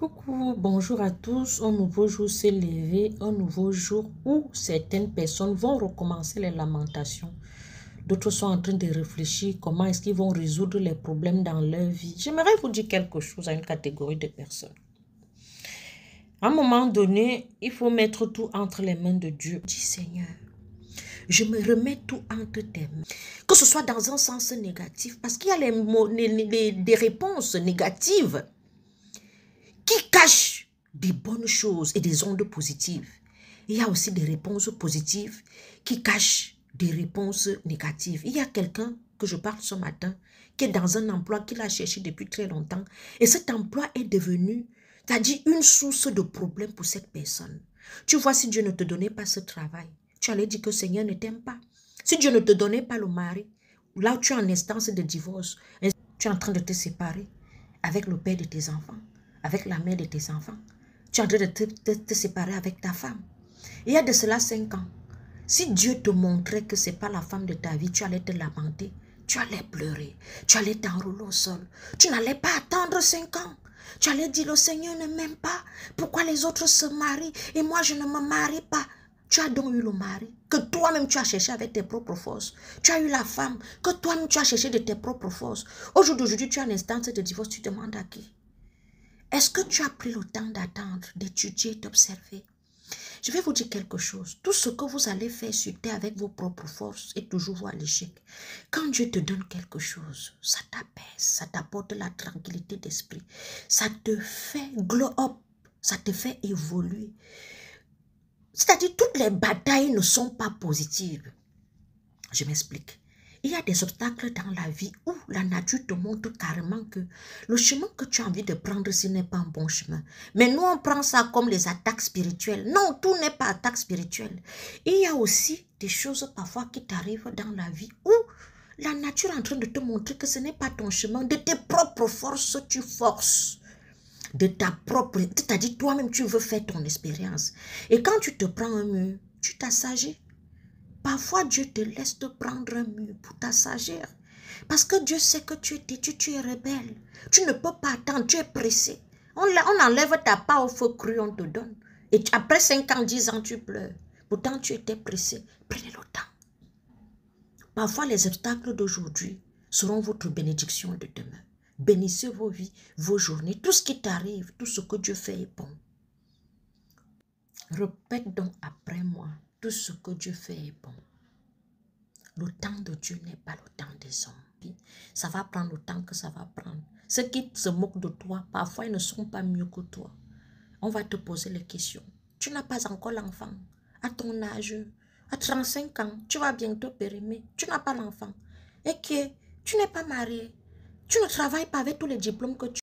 Coucou, bonjour à tous. Un nouveau jour s'est levé, un nouveau jour où certaines personnes vont recommencer les lamentations. D'autres sont en train de réfléchir comment est-ce qu'ils vont résoudre les problèmes dans leur vie. J'aimerais vous dire quelque chose à une catégorie de personnes. À un moment donné, il faut mettre tout entre les mains de Dieu. Dis Seigneur, je me remets tout entre tes mains. Que ce soit dans un sens négatif, parce qu'il y a des réponses négatives cache des bonnes choses et des ondes positives, il y a aussi des réponses positives qui cachent des réponses négatives. Il y a quelqu'un que je parle ce matin qui est dans un emploi qu'il a cherché depuis très longtemps et cet emploi est devenu, c'est-à-dire une source de problème pour cette personne. Tu vois, si Dieu ne te donnait pas ce travail, tu allais dire que le Seigneur ne t'aime pas. Si Dieu ne te donnait pas le mari, là où tu es en instance de divorce, tu es en train de te séparer avec le père de tes enfants avec la mère de tes enfants. Tu es en train de te, séparer avec ta femme. Il y a de cela cinq ans. Si Dieu te montrait que ce n'est pas la femme de ta vie, tu allais te lamenter, tu allais pleurer, tu allais t'enrouler au sol. Tu n'allais pas attendre cinq ans. Tu allais dire, le Seigneur ne m'aime pas. Pourquoi les autres se marient et moi je ne me marie pas Tu as donc eu le mari que toi-même tu as cherché avec tes propres forces. Tu as eu la femme que toi-même tu as cherché de tes propres forces. Aujourd'hui, tu as un instance de divorce, tu demandes à qui est-ce que tu as pris le temps d'attendre, d'étudier, d'observer Je vais vous dire quelque chose. Tout ce que vous allez faire sur terre avec vos propres forces est toujours voir l'échec. Quand Dieu te donne quelque chose, ça t'apaise, ça t'apporte la tranquillité d'esprit. Ça te fait glow up, ça te fait évoluer. C'est-à-dire, toutes les batailles ne sont pas positives. Je m'explique. Il y a des obstacles dans la vie où la nature te montre carrément que le chemin que tu as envie de prendre, ce n'est pas un bon chemin. Mais nous, on prend ça comme les attaques spirituelles. Non, tout n'est pas attaque spirituelle. Il y a aussi des choses parfois qui t'arrivent dans la vie où la nature est en train de te montrer que ce n'est pas ton chemin. De tes propres forces, tu forces de ta propre... C'est-à-dire, toi-même, tu veux faire ton expérience. Et quand tu te prends un mur, tu t'assagis. Parfois, Dieu te laisse te prendre un mur pour ta Parce que Dieu sait que tu es têtu, tu es rebelle. Tu ne peux pas attendre, tu es pressé. On, on enlève ta part au feu cru, on te donne. Et après 5 ans, 10 ans, tu pleures. Pourtant, tu étais pressé. Prenez le temps. Parfois, les obstacles d'aujourd'hui seront votre bénédiction de demain. Bénissez vos vies, vos journées, tout ce qui t'arrive, tout ce que Dieu fait est bon. Répète donc après moi. Tout ce que Dieu fait est bon. Le temps de Dieu n'est pas le temps des hommes. ça va prendre le temps que ça va prendre. Ceux qui se moquent de toi, parfois ils ne sont pas mieux que toi. On va te poser les questions. Tu n'as pas encore l'enfant. À ton âge, à 35 ans, tu vas bientôt périmer. Tu n'as pas l'enfant. Et que tu n'es pas marié. Tu ne travailles pas avec tous les diplômes que tu